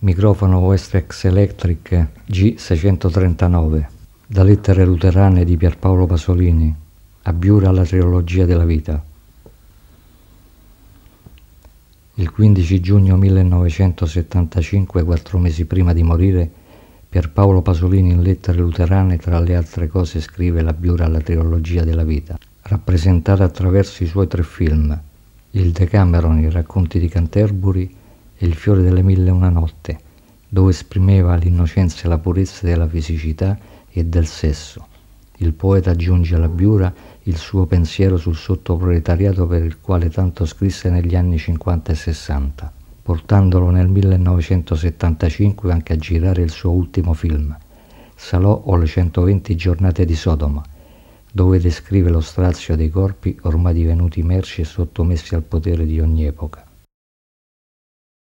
microfono Westrex Electric G639, da lettere luterane di Pierpaolo Pasolini, abbiura alla trilogia della vita. Il 15 giugno 1975, quattro mesi prima di morire, Pierpaolo Pasolini in lettere luterane tra le altre cose scrive l'abbiura alla trilogia della vita, rappresentata attraverso i suoi tre film, Il Decameron, i racconti di Canterbury, e Il fiore delle mille una notte, dove esprimeva l'innocenza e la purezza della fisicità e del sesso. Il poeta aggiunge alla Biura il suo pensiero sul sottoproletariato per il quale tanto scrisse negli anni 50 e 60, portandolo nel 1975 anche a girare il suo ultimo film, Salò o le 120 giornate di Sodoma, dove descrive lo strazio dei corpi ormai divenuti merci e sottomessi al potere di ogni epoca.